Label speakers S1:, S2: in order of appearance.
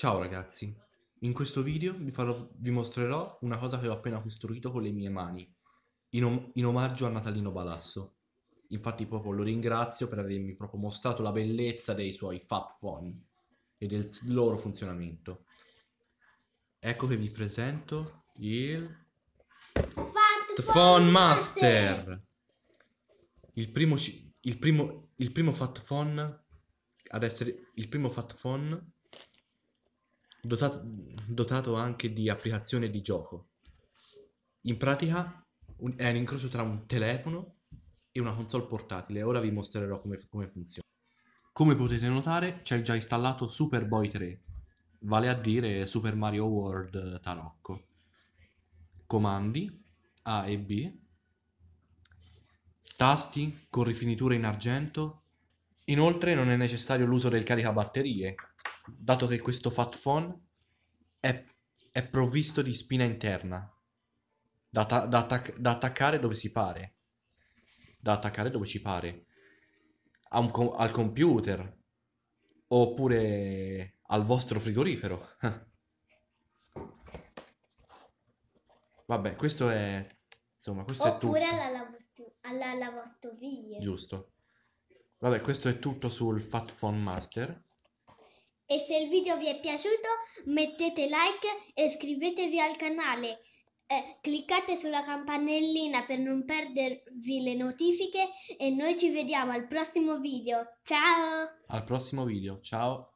S1: Ciao ragazzi, in questo video vi, farò, vi, mostrerò una cosa che ho appena costruito con le mie mani, in, om in omaggio a Natalino Balasso. Infatti proprio lo ringrazio per avermi proprio mostrato la bellezza dei suoi fat Fun e del loro funzionamento. Ecco che vi presento il... Fat Phone Master! Master. Il, primo il, primo, il primo Fat Phone ad essere... il primo Fat Phone dotato, dotato anche di applicazione di gioco. In pratica un- è un incrocio tra un telefono e una console portatile. Ora vi mostrerò come, come funziona. Come potete notare c'è già installato Super Boy 3, vale a dire Super Mario World Tarocco. Comandi A e B, tasti con rifiniture in argento. Inoltre non è necessario l'uso del caricabatterie, dato che questo Fat Phone è, è provvisto di spina interna da, ta- da, attac- da, attaccare dove si pare, da attaccare dove ci pare, com- al computer oppure al vostro frigorifero. Vabbè, questo è insomma, questo oppure è
S2: tutto. alla, lavosto- alla lavastoviglie.
S1: Giusto. Vabbè, questo è tutto sul Fat Phone Master.
S2: E se il video vi è piaciuto mettete like e iscrivetevi al canale. Eh, cliccate sulla campanellina per non perdervi le notifiche e noi ci vediamo al prossimo video. Ciao!
S1: Al prossimo video, ciao!